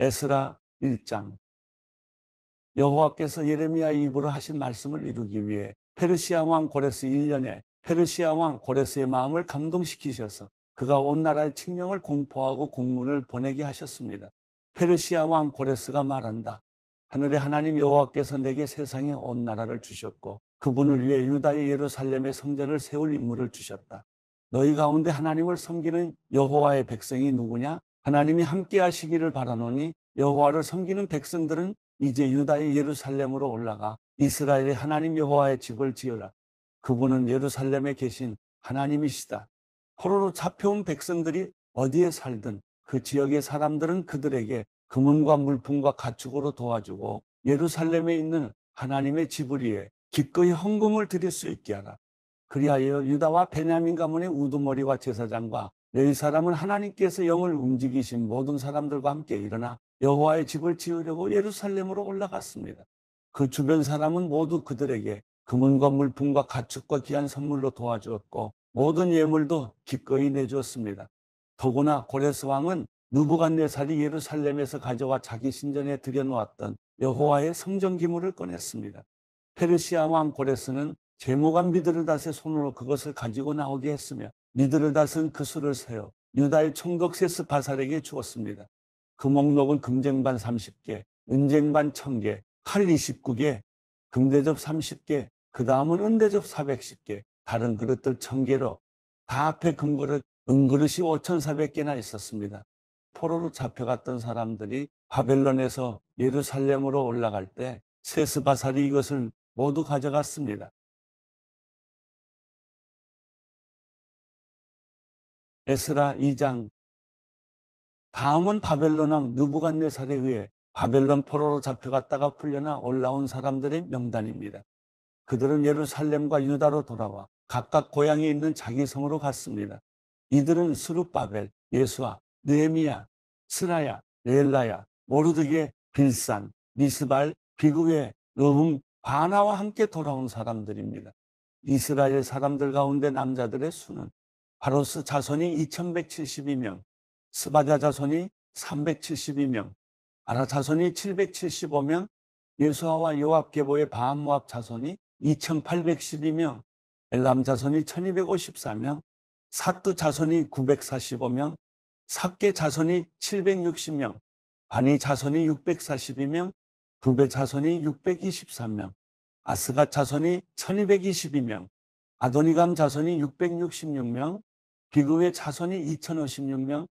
에스라 1장 여호와께서 예레미야 입으로 하신 말씀을 이루기 위해 페르시아 왕 고레스 1년에 페르시아 왕 고레스의 마음을 감동시키셔서 그가 온 나라의 칙령을 공포하고 공문을 보내게 하셨습니다. 페르시아 왕 고레스가 말한다. 하늘의 하나님 여호와께서 내게 세상에 온 나라를 주셨고 그분을 위해 유다의 예루살렘의 성전을 세울 임무를 주셨다. 너희 가운데 하나님을 섬기는 여호와의 백성이 누구냐? 하나님이 함께 하시기를 바라노니 여호와를 섬기는 백성들은 이제 유다의 예루살렘으로 올라가 이스라엘의 하나님 여호와의 집을 지어라 그분은 예루살렘에 계신 하나님이시다. 포로로 잡혀온 백성들이 어디에 살든 그 지역의 사람들은 그들에게 금은과 물품과 가축으로 도와주고 예루살렘에 있는 하나님의 집을 위해 기꺼이 헌금을 드릴 수 있게 하라. 그리하여 유다와 베냐민 가문의 우두머리와 제사장과 이 사람은 하나님께서 영을 움직이신 모든 사람들과 함께 일어나 여호와의 집을 지으려고 예루살렘으로 올라갔습니다. 그 주변 사람은 모두 그들에게 금은과 물품과 가축과 귀한 선물로 도와주었고 모든 예물도 기꺼이 내주었습니다. 더구나 고레스 왕은 누부갓네살이 예루살렘에서 가져와 자기 신전에 들여놓았던 여호와의 성전 기물을 꺼냈습니다. 페르시아 왕 고레스는 제모가 미드르닷의 손으로 그것을 가지고 나오게 했으며 미드르닷은그 수를 세어 유다의 총독 세스 바살에게 주었습니다. 그 목록은 금쟁반 30개, 은쟁반 1000개, 칼 29개, 금대접 30개, 그 다음은 은대접 410개, 다른 그릇들 1000개로 다 앞에 금그릇, 은그릇이 5,400개나 있었습니다. 포로로 잡혀갔던 사람들이 바벨론에서 예루살렘으로 올라갈 때 세스바살이 이것을 모두 가져갔습니다. 에스라 2장 다음은 바벨론 왕 느부갓네살에 의해 바벨론 포로로 잡혀갔다가 풀려나 올라온 사람들의 명단입니다. 그들은 예루살렘과 유다로 돌아와 각각 고향에 있는 자기 성으로 갔습니다. 이들은 스룹바벨, 예수아, 느헤미야, 스라야, 레엘라야, 모르드게, 빌산, 미스발, 비구에, 르훔, 바나와 함께 돌아온 사람들입니다. 이스라엘 사람들 가운데 남자들의 수는 바로스 자손이 2172명, 스바자 자손이 372명, 아라 자손이 775명, 예수아와 요압 계보의 바암 모압 자손이 2812명, 엘람 자손이 1254명, 사뚜 자손이 945명, 사케 자손이 760명, 바니 자손이 642명, 부베 자손이 623명, 아스가 자손이 1222명, 아도니감 자손이 666명, 비금의 그 자손이 2056명,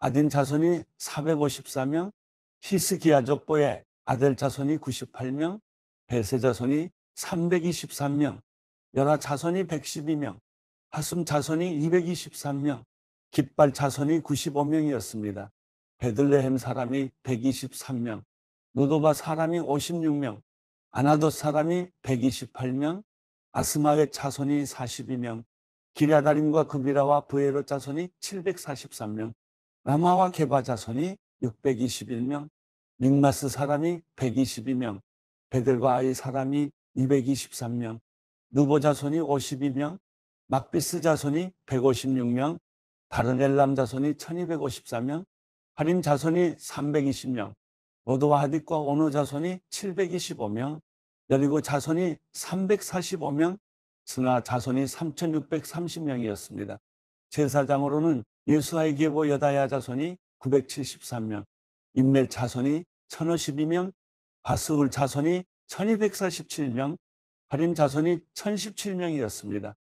아딘 자손이 454명, 히스기야 족보의 아들 자손이 98명, 베세 자손이 323명, 연하 자손이 112명, 하숨 자손이 223명, 깃발 자손이 95명이었습니다. 베들레헴 사람이 123명, 노도바 사람이 56명, 아나도 사람이 128명, 아스마의 자손이 42명, 기랴다림과 금비라와 부에로 자손이 743명, 라마와 개바 자손이 621명, 믹마스 사람이 122명, 베들과 아이 사람이 223명, 누보 자손이 52명, 막비스 자손이 156명, 다르넬람 자손이 1254명, 하림 자손이 320명, 로드와 하딕과 오노 자손이 725명, 여리고 자손이 345명, 스나 자손이 3,630명이었습니다. 제사장으로는 예수아이계보 여다야 자손이 973명, 인멜 자손이 1,052명, 바스울 자손이 1,247명, 하림 자손이 1,017명이었습니다.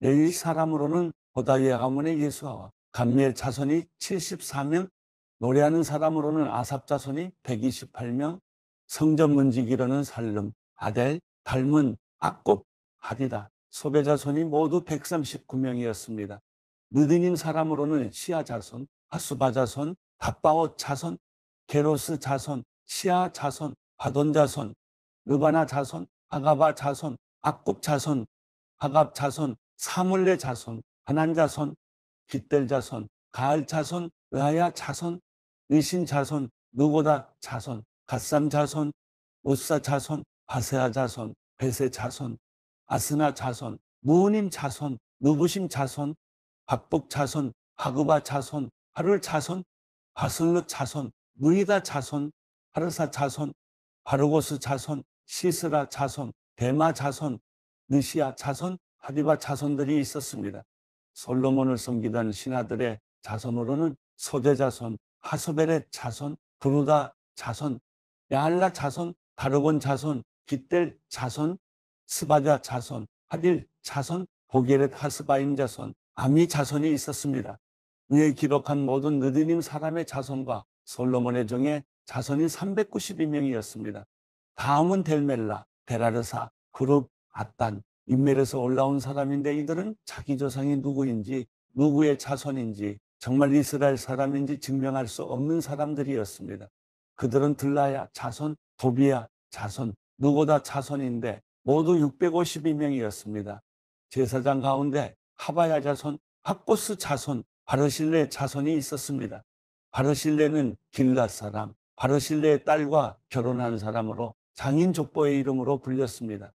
레위 사람으로는 보다의 가문의 예수아와 감미엘 자손이 74명, 노래하는 사람으로는 아삽 자손이 128명, 성전 문지기로는 살름, 아델, 닮은 악곱, 하디다, 소배 자손이 모두 139명이었습니다. 느드님 사람으로는 시아 자손, 하수바 자손, 바바오 자손, 게로스 자손, 시아 자손, 바돈 자손, 르바나 자손, 아가바 자손, 악굽 자손, 하갑 자손, 사물레 자손, 하난 자손, 깃델 자손, 가을 자손, 의하야 자손, 의신 자손, 누고다 자손, 갓삼 자손, 오사 자손, 바세아 자손, 베세 자손, 아스나 자손, 무님 자손, 누부심 자손, 박복 자손, 하그바 자손, 하룰 자손, 하슬르 자손, 무이다 자손, 하르사 자손, 하르고스 자손, 시스라 자손, 대마 자손, 느시아 자손, 하디바 자손들이 있었습니다. 솔로몬을 섬기던 신하들의 자손으로는 소재 자손, 하소벨의 자손, 부르다 자손, 야할라 자손, 다르곤 자손, 기델 자손, 스바자 자손, 하딜 자손, 보게렛 하스바인 자손, 아미 자손이 있었습니다. 위에 기록한 모든 느드님 사람의 자손과 솔로몬의 종의 자손이 392명이었습니다. 다음은 델멜라, 데라르사, 그룹, 아단, 인멜에서 올라온 사람인데 이들은 자기 조상이 누구인지, 누구의 자손인지, 정말 이스라엘 사람인지 증명할 수 없는 사람들이었습니다. 그들은 들라야 자손, 도비야 자손, 누구다 자손인데 모두 652명이었습니다. 제사장 가운데 하바야 자손, 학고스 자손, 바르실레 자손이 있었습니다. 바르실레는 길랏 사람, 바르실레의 딸과 결혼한 사람으로 장인 족보의 이름으로 불렸습니다.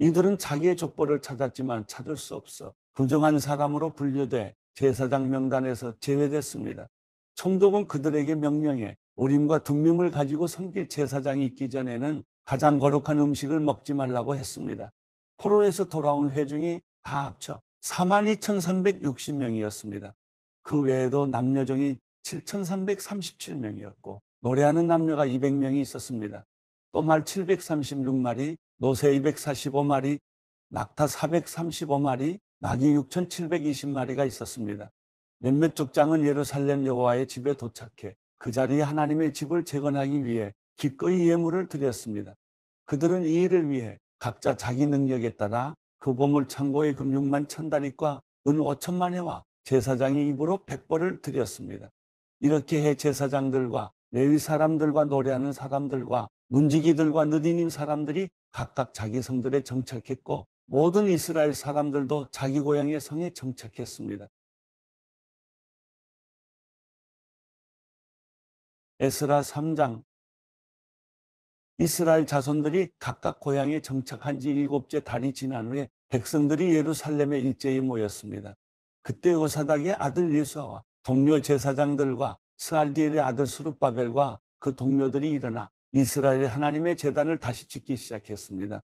이들은 자기의 족보를 찾았지만 찾을 수 없어 부정한 사람으로 분류돼 제사장 명단에서 제외됐습니다. 총독은 그들에게 명령해 우림과 둠밈을 가지고 섬길 제사장이 있기 전에는 가장 거룩한 음식을 먹지 말라고 했습니다. 포로에서 돌아온 회중이 다 합쳐 42,360명이었습니다. 그 외에도 남녀종이 7,337명이었고 노래하는 남녀가 200명이 있었습니다. 또말 736마리, 노새 245마리, 낙타 435마리, 낙이 6,720마리가 있었습니다. 몇몇 족장은 예루살렘 여호와의 집에 도착해 그 자리에 하나님의 집을 재건하기 위해 기꺼이 예물을 드렸습니다. 그들은 이 일을 위해 각자 자기 능력에 따라 그 보물 창고에 금육만 천다릿과 은5천만해와 제사장의 입으로 백벌을 드렸습니다. 이렇게 해 제사장들과 레위 사람들과 노래하는 사람들과 문지기들과 느디님 사람들이 각각 자기 성들에 정착했고 모든 이스라엘 사람들도 자기 고향의 성에 정착했습니다. 에스라 3장 이스라엘 자손들이 각각 고향에 정착한 지 일곱째 달이 지난 후에 백성들이 예루살렘에 일제히 모였습니다. 그때 요사닥의 아들 예수와 동료 제사장들과 스알디엘의 아들 수룹바벨과 그 동료들이 일어나 이스라엘의 하나님의 재단을 다시 짓기 시작했습니다.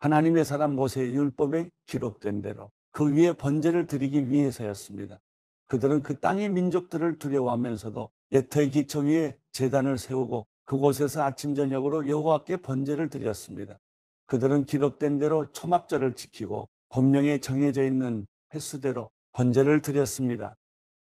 하나님의 사람 모세의 율법에 기록된 대로 그 위에 번제를 드리기 위해서였습니다. 그들은 그 땅의 민족들을 두려워하면서도 예터의 기초 위에 재단을 세우고 그곳에서 아침 저녁으로 여호와께 번제를 드렸습니다. 그들은 기록된 대로 초막절을 지키고 법령에 정해져 있는 횟수대로 번제를 드렸습니다.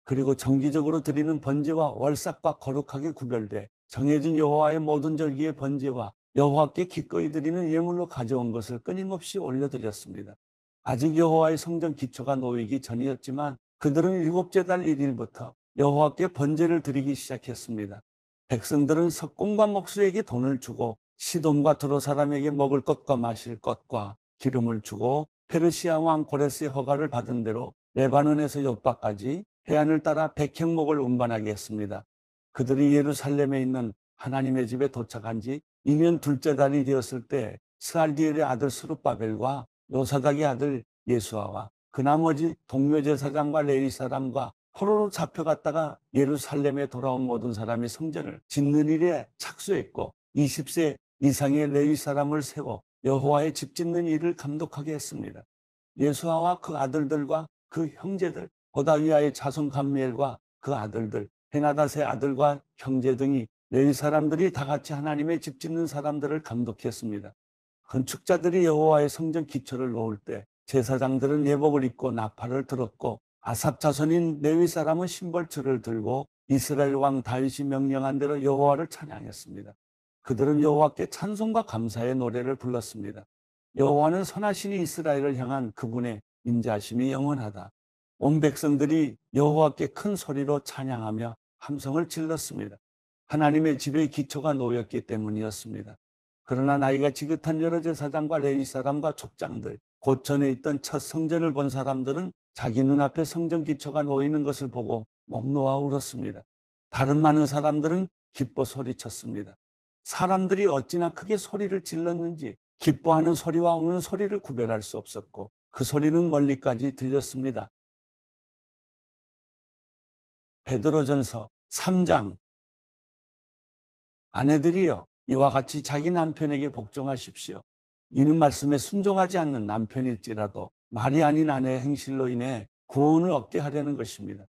그리고 정기적으로 드리는 번제와 월삭과 거룩하게 구별돼 정해진 여호와의 모든 절기의 번제와 여호와께 기꺼이 드리는 예물로 가져온 것을 끊임없이 올려드렸습니다. 아직 여호와의 성전 기초가 놓이기 전이었지만 그들은 일곱째 달 1일부터 여호와께 번제를 드리기 시작했습니다. 백성들은 석공과 목수에게 돈을 주고 시돈과 도로 사람에게 먹을 것과 마실 것과 기름을 주고 페르시아 왕 고레스의 허가를 받은 대로 레바논에서 요바까지 해안을 따라 백행목을 운반하게 했습니다. 그들이 예루살렘에 있는 하나님의 집에 도착한 지 2년 둘째 달이 되었을 때 스알디엘의 아들 스루바벨과 요사닥의 아들 예수아와 그 나머지 동료 제사장과 레위 사람과 포로로 잡혀갔다가 예루살렘에 돌아온 모든 사람이 성전을 짓는 일에 착수했고 20세 이상의 레위 사람을 세워 여호와의 집 짓는 일을 감독하게 했습니다. 예수아와 그 아들들과 그 형제들, 보다위아의 자손 감미엘과 그 아들들, 헤나닷의 아들과 형제 등이 레위 사람들이 다 같이 하나님의 집 짓는 사람들을 감독했습니다. 건축자들이 여호와의 성전 기초를 놓을 때 제사장들은 예복을 입고 나팔을 들었고 아삽 자손인 레위 사람은 심벌철를 들고 이스라엘 왕 다윗이 명령한 대로 여호와를 찬양했습니다. 그들은 여호와께 찬송과 감사의 노래를 불렀습니다. 여호와는 선하신 이스라엘을 향한 그분의 인자심이 영원하다. 온 백성들이 여호와께 큰 소리로 찬양하며 함성을 질렀습니다. 하나님의 집의 기초가 놓였기 때문이었습니다. 그러나 나이가 지긋한 여러 제사장과 레위 사람과 족장들, 고천에 있던 첫 성전을 본 사람들은 자기 눈앞에 성전 기초가 놓이는 것을 보고 목 놓아 울었습니다. 다른 많은 사람들은 기뻐 소리쳤습니다. 사람들이 어찌나 크게 소리를 질렀는지 기뻐하는 소리와 우는 소리를 구별할 수 없었고 그 소리는 멀리까지 들렸습니다. 베드로전서 3장 아내들이여 이와 같이 자기 남편에게 복종하십시오. 이는 말씀에 순종하지 않는 남편일지라도 말이 아닌 아내의 행실로 인해 구원을 얻게 하려는 것입니다.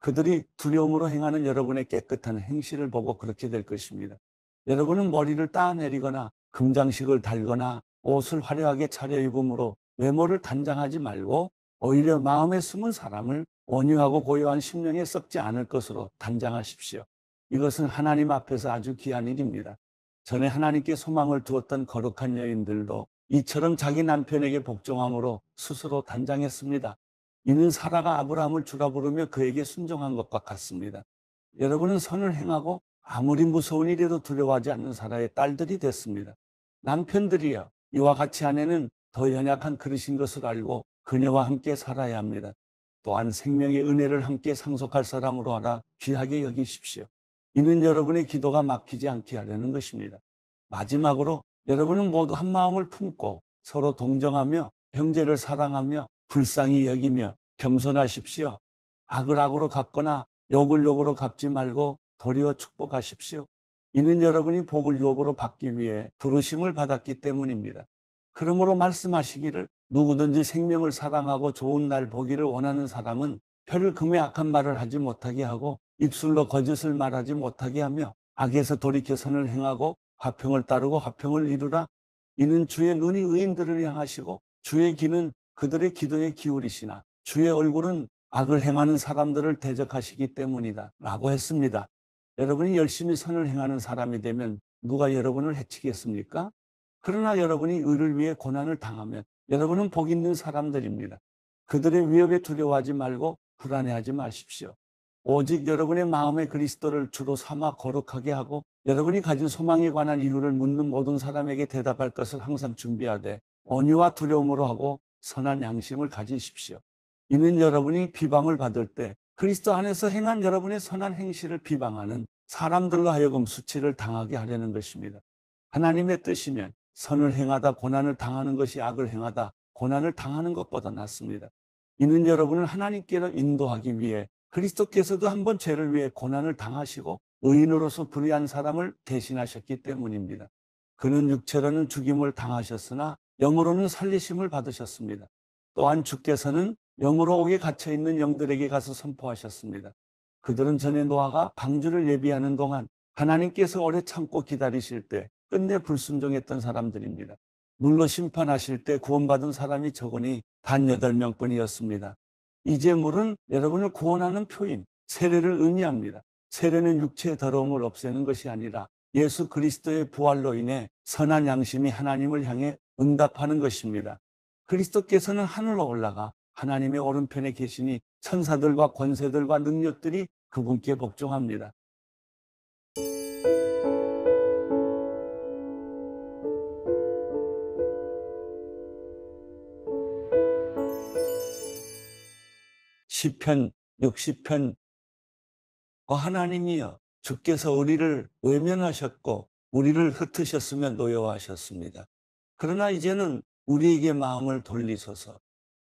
그들이 두려움으로 행하는 여러분의 깨끗한 행실을 보고 그렇게 될 것입니다. 여러분은 머리를 따내리거나 금장식을 달거나 옷을 화려하게 차려입음으로 외모를 단장하지 말고 오히려 마음에 숨은 사람을 온유하고 고요한 심령에 썩지 않을 것으로 단장하십시오. 이것은 하나님 앞에서 아주 귀한 일입니다. 전에 하나님께 소망을 두었던 거룩한 여인들도 이처럼 자기 남편에게 복종함으로 스스로 단장했습니다. 이는 사라가 아브라함을 주라 부르며 그에게 순종한 것과 같습니다. 여러분은 선을 행하고 아무리 무서운 일에도 두려워하지 않는 사라의 딸들이 됐습니다. 남편들이여 이와 같이 아내는 더 연약한 그릇인 것을 알고 그녀와 함께 살아야 합니다. 또한 생명의 은혜를 함께 상속할 사람으로 알아 귀하게 여기십시오. 이는 여러분의 기도가 막히지 않게 하려는 것입니다. 마지막으로 여러분은 모두 한 마음을 품고 서로 동정하며 형제를 사랑하며 불쌍히 여기며 겸손하십시오. 악을 악으로 갚거나 욕을 욕으로 갚지 말고 도리어 축복하십시오. 이는 여러분이 복을 욕으로 받기 위해 부르심을 받았기 때문입니다. 그러므로 말씀하시기를 누구든지 생명을 사랑하고 좋은 날 보기를 원하는 사람은 혀를 금에 악한 말을 하지 못하게 하고 입술로 거짓을 말하지 못하게 하며 악에서 돌이켜 선을 행하고 화평을 따르고 화평을 이루라. 이는 주의 눈이 의인들을 향하시고 주의 귀는 그들의 기도에 기울이시나 주의 얼굴은 악을 행하는 사람들을 대적하시기 때문이다. 라고 했습니다. 여러분이 열심히 선을 행하는 사람이 되면 누가 여러분을 해치겠습니까? 그러나 여러분이 의를 위해 고난을 당하면 여러분은 복 있는 사람들입니다. 그들의 위협에 두려워하지 말고 불안해하지 마십시오. 오직 여러분의 마음에 그리스도를 주로 삼아 거룩하게 하고 여러분이 가진 소망에 관한 이유를 묻는 모든 사람에게 대답할 것을 항상 준비하되 언유와 두려움으로 하고 선한 양심을 가지십시오. 이는 여러분이 비방을 받을 때 그리스도 안에서 행한 여러분의 선한 행실을 비방하는 사람들로 하여금 수치를 당하게 하려는 것입니다. 하나님의 뜻이면 선을 행하다 고난을 당하는 것이 악을 행하다 고난을 당하는 것보다 낫습니다. 이는 여러분을 하나님께로 인도하기 위해 그리스도께서도 한번 죄를 위해 고난을 당하시고 의인으로서 불의한 사람을 대신하셨기 때문입니다. 그는 육체로는 죽임을 당하셨으나 영으로는 살리심을 받으셨습니다. 또한 주께서는 영으로 옥에 갇혀 있는 영들에게 가서 선포하셨습니다. 그들은 전에 노아가 방주를 예비하는 동안 하나님께서 오래 참고 기다리실 때 끝내 불순종했던 사람들입니다. 물로 심판하실 때 구원받은 사람이 적으니 단 8명뿐이었습니다. 이제 물은 여러분을 구원하는 표인 세례를 의미합니다. 세례는 육체의 더러움을 없애는 것이 아니라 예수 그리스도의 부활로 인해 선한 양심이 하나님을 향해 응답하는 것입니다. 그리스도께서는 하늘로 올라가 하나님의 오른편에 계시니 천사들과 권세들과 능력들이 그분께 복종합니다. 시편 60편 어, 하나님이여 주께서 우리를 외면하셨고 우리를 흩으셨으며 노여워하셨습니다. 그러나 이제는 우리에게 마음을 돌리소서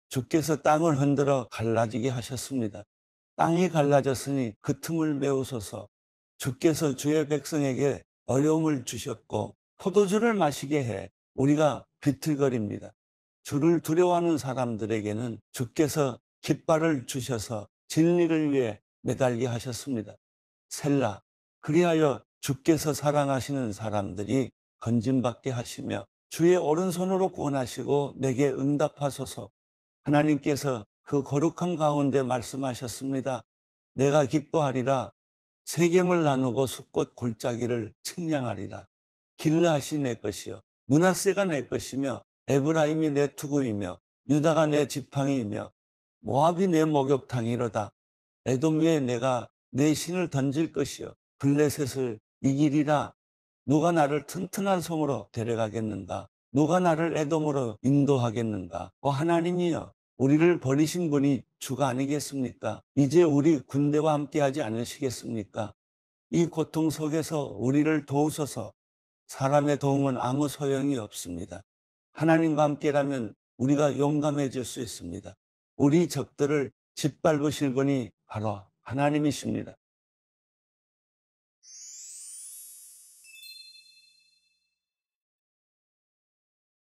주께서 땅을 흔들어 갈라지게 하셨습니다. 땅이 갈라졌으니 그 틈을 메우소서 주께서 주의 백성에게 어려움을 주셨고 포도주를 마시게 해 우리가 비틀거립니다. 주를 두려워하는 사람들에게는 주께서 깃발을 주셔서 진리를 위해 매달리 하셨습니다. 셀라. 그리하여 주께서 사랑하시는 사람들이 건진받게 하시며 주의 오른손으로 구원하시고 내게 응답하소서. 하나님께서 그 거룩한 가운데 말씀하셨습니다. 내가 기뻐하리라. 세겜을 나누고 숲꽃 골짜기를 측량하리라. 길라시 내 것이요. 문하세가 내 것이며 에브라임이 내 투구이며 유다가 내 지팡이이며 모압이 내 목욕탕이로다. 에돔에 내가 내 신을 던질 것이요 블레셋을 이기리라 누가 나를 튼튼한 손으로 데려가겠는가 누가 나를 에돔으로 인도하겠는가 어 하나님이여 우리를 버리신 분이 주가 아니겠습니까 이제 우리 군대와 함께 하지 않으시겠습니까 이 고통 속에서 우리를 도우소서 사람의 도움은 아무 소용이 없습니다 하나님과 함께라면 우리가 용감해질 수 있습니다 우리 적들을 짓밟으실 분이 바로 하나님이십니다.